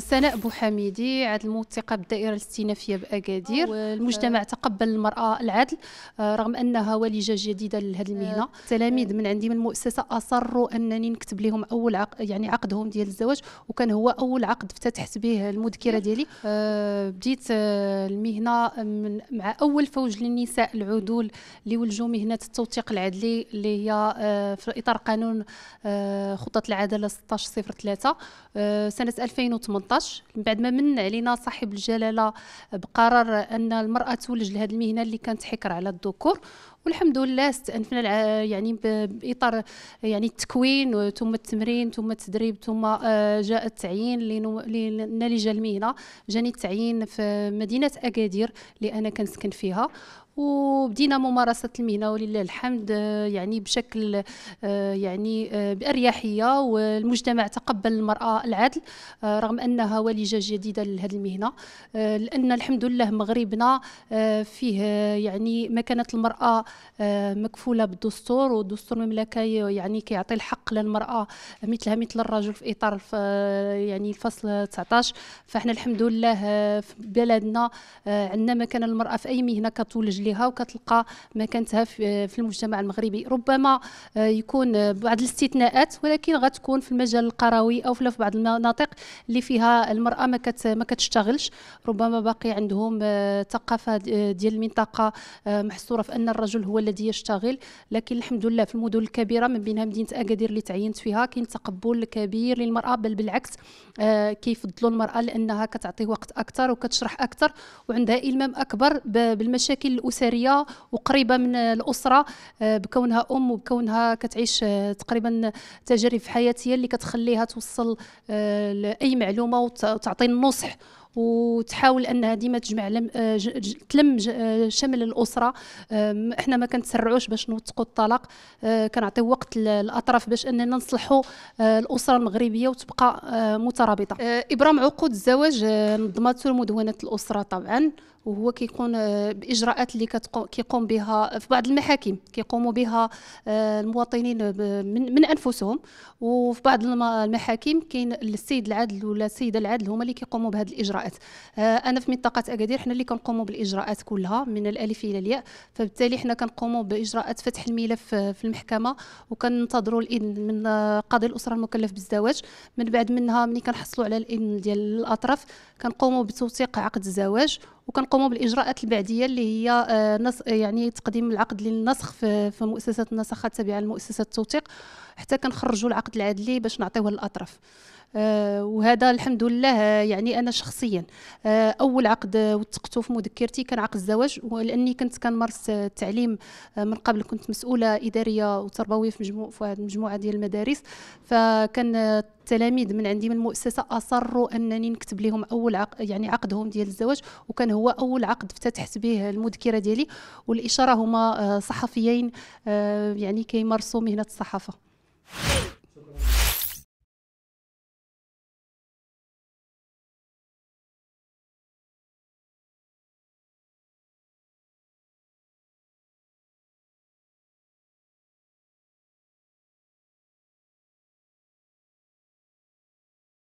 سناء بوحميدي عاد الموثقه بالدائره الاستئنافيه باكادير المجتمع تقبل المراه العدل آه، رغم انها ولجة جديده لهذه آه، المهنه التلاميذ آه. من عندي من المؤسسه اصروا انني نكتب لهم اول عق... يعني عقدهم ديال الزواج وكان هو اول عقد افتتحت به المذكره ديالي بديت المهنه من مع اول فوج للنساء العدول اللي ولجوا مهنه التوثيق العدلي اللي هي في اطار قانون خطه العداله 1603 سنه 2018 2018 من بعد ما من علينا صاحب الجلاله بقرار ان المراه تولج لهذه المهنه اللي كانت حكر على الذكور والحمد لله استأنفنا يعني بإطار يعني التكوين ثم التمرين ثم التدريب ثم آه، جاء التعيين لجا المهنة جاني التعيين في مدينة أكادير اللي أنا كنسكن فيها وبدينا ممارسة المهنة ولله الحمد آه، يعني بشكل آه، يعني آه، بأريحية والمجتمع تقبل المرأة العدل رغم أنها وليجة جديدة لهذه المهنة لأن الحمد لله مغربنا فيه يعني مكانة المرأة مكفولة بالدستور والدستور المملكة يعني كيعطي الحق للمرأة مثلها مثل الرجل في إطار يعني الفصل 19 فاحنا الحمد لله في بلدنا عندنا مكان المرأة في أي مهنة كتولج ليها وكتلقى مكانتها في المجتمع المغربي ربما آه، يكون بعض الاستثناءات ولكن غتكون في المجال القروي او في بعض المناطق اللي فيها المراه ما كت ما كتشتغلش ربما باقي عندهم آه، ثقافه آه، ديال المنطقه محصوره في ان الرجل هو الذي يشتغل لكن الحمد لله في المدن الكبيره من بينها مدينه اكادير اللي تعينت فيها كاين تقبل كبير للمراه بل بالعكس كيفضلوا المراه لانها كتعطي وقت اكثر وكتشرح اكثر وعندها المام اكبر بالمشاكل اسريه وقريبه من الاسره آه، بكونها ام وبكونها كتعيش آه، تقريبا تجارب حياتيه اللي كتخليها توصل آه، لاي معلومه وتعطي النصح وتحاول انها ديما تجمع لم تلم شمل الاسره احنا ما كنتسرعوش باش نوثقوا الطلاق كنعطيو وقت للاطراف باش اننا نصلحوا الاسره المغربيه وتبقى مترابطه ابرام عقود الزواج نظمته مدونه الاسره طبعا وهو كيكون آه، باجراءات اللي كيقوم بها في بعض المحاكم كيقوموا بها آه، المواطنين من, انفسهم وفي بعض المحاكم كاين السيد العدل ولا السيده العدل هما اللي كيقوموا بهذه الاجراءات آه، انا في منطقه اكادير حنا اللي كنقوموا بالاجراءات كلها من الالف الى الياء فبالتالي حنا كنقوموا باجراءات فتح الملف في المحكمه وكننتظروا الاذن من قاضي الاسره المكلف بالزواج من بعد منها ملي كنحصلوا على الاذن ديال الاطراف كنقوموا بتوثيق عقد الزواج وكن نقوموا بالاجراءات البعديه اللي هي آه، نص يعني تقديم العقد للنسخ في مؤسسه النسخات التابعه لمؤسسه التوثيق حتى كنخرجوا العقد العدلي باش نعطيوه للاطراف آه، وهذا الحمد لله يعني انا شخصيا آه، اول عقد وثقته في مذكرتي كان عقد الزواج ولاني كنت كنمارس التعليم آه، من قبل كنت مسؤوله اداريه وتربويه في مجموعه في مجموعه ديال المدارس فكان التلاميذ من عندي من المؤسسه اصروا انني نكتب لهم اول عقد يعني عقدهم ديال الزواج وكان هو اول عقد افتتحت به المذكره ديالي والاشاره هما صحفيين يعني كيمارسوا مهنه الصحافه